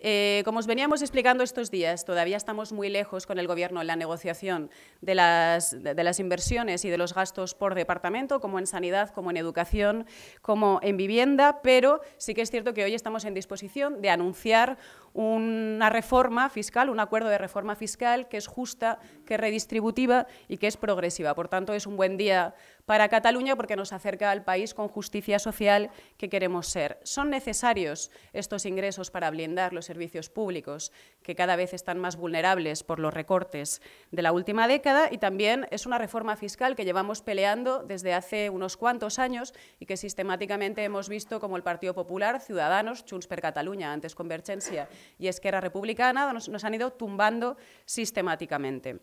Eh, como os veníamos explicando estos días, todavía estamos muy lejos con el Gobierno en la negociación de las, las, inversiones y de los gastos por departamento, como en sanidad, como en educación, como en vivienda, pero sí que es cierto que hoy estamos en disposición de anunciar una reforma fiscal, un acuerdo de reforma fiscal que es justa, que es redistributiva y que es progresiva. Por tanto, es un buen día para Cataluña porque nos acerca al país con justicia social que queremos ser. Son necesarios estos ingresos para blindar los servicios públicos, que cada vez están más vulnerables por los recortes de la última década, y también es una reforma fiscal que llevamos peleando desde hace unos cuantos años y que sistemáticamente hemos visto como el Partido Popular, Ciudadanos, Junts per Cataluña, antes Convergencia y Esquerra Republicana, nos han ido tumbando sistemáticamente.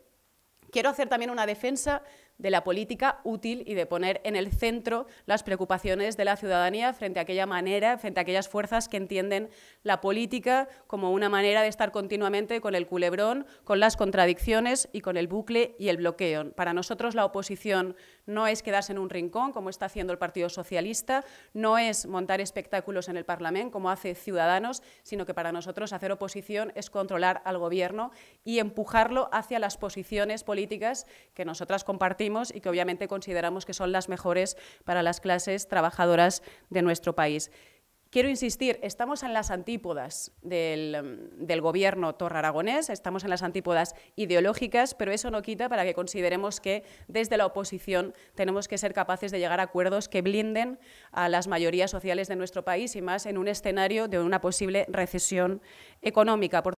Quiero hacer también una defensa de la política útil y de poner en el centro las preocupaciones de la ciudadanía frente a aquella manera, frente a aquellas fuerzas que entienden la política como una manera de estar continuamente con el culebrón, con las contradicciones y con el bucle y el bloqueo. Para nosotros la oposición no es quedarse en un rincón, como está haciendo el Partido Socialista, no es montar espectáculos en el Parlamento, como hace Ciudadanos, sino que para nosotros hacer oposición es controlar al Gobierno y empujarlo hacia las posiciones políticas que nosotras compartimos y que obviamente consideramos que son las mejores para las clases trabajadoras de nuestro país. Quiero insistir, estamos en las antípodas del, gobierno gobierno aragonés, estamos en las antípodas ideológicas, pero eso no quita para que consideremos que desde la oposición tenemos que ser capaces de llegar a acuerdos que blinden a las mayorías sociales de nuestro país y más en un escenario de una posible recesión económica.